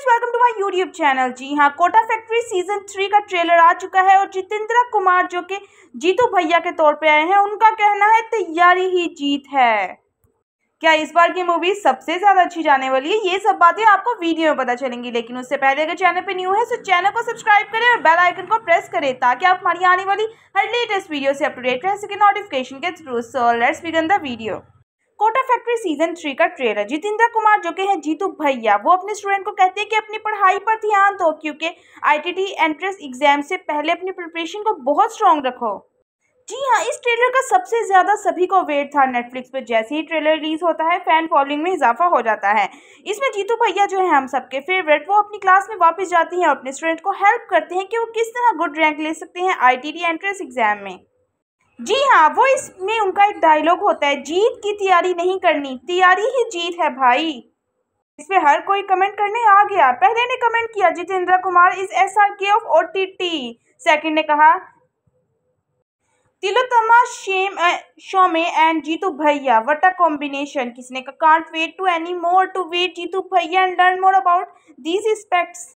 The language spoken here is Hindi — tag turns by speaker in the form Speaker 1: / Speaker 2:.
Speaker 1: guys welcome to my YouTube channel जी हाँ कोटा फैक्ट्री सीजन थ्री का ट्रेलर आ चुका है और जितेंद्र कुमार जो कि जीतू भैया के तौर पे आए हैं उनका कहना है तैयारी ही जीत है क्या इस बार की मूवी सबसे ज़्यादा अच्छी जाने वाली है ये सब बातें आपको वीडियो में पता चलेंगी लेकिन उससे पहले अगर चैनल पर न्यू है तो चैनल को सब्सक्राइब करें और बेल आइकन को प्रेस करें ताकि आप हमारी आने वाली हर लेटेस्ट वीडियो से अपडेट रह सके नोटिफिकेशन के through so let's begin the video Kota factory season three का ट्रेलर जितेंद्र कुमार जो कि हैं जीतू भैया वो अपने स्टूडेंट को कहते हैं कि अपनी पढ़ाई पर ध्यान दो क्योंकि आईटीटी एंट्रेंस एग्जाम से पहले अपनी प्रिपरेशन को बहुत स्ट्रॉन्ग रखो जी हाँ इस ट्रेलर का सबसे ज़्यादा सभी को वेट था नेटफ्लिक्स पर जैसे ही ट्रेलर रिलीज होता है फैन फॉलोइंग में इजाफा हो जाता है इसमें जीतू भैया जो है हम सबके फेवरेट वो अपनी क्लास में वापस जाती हैं और अपने स्टूडेंट को हेल्प करते हैं कि वो किस तरह गुड रैंक ले सकते हैं आईटीटी एंट्रेंस एग्जाम में जी हाँ वो इसमें उनका एक डायलॉग होता है जीत की तैयारी नहीं करनी तैयारी ही जीत है भाई इस पर हर कोई कमेंट करने आ गया पहले ने कमेंट किया Jitendra Kumar is S R K of O T T second ने कहा तिलोत्तमा शेम शोमे एंड जीतू भैया वट अ कॉम्बिनेशन किसने का can't wait to any more to wait Jitu भैया and learn more about these स्पेक्ट्स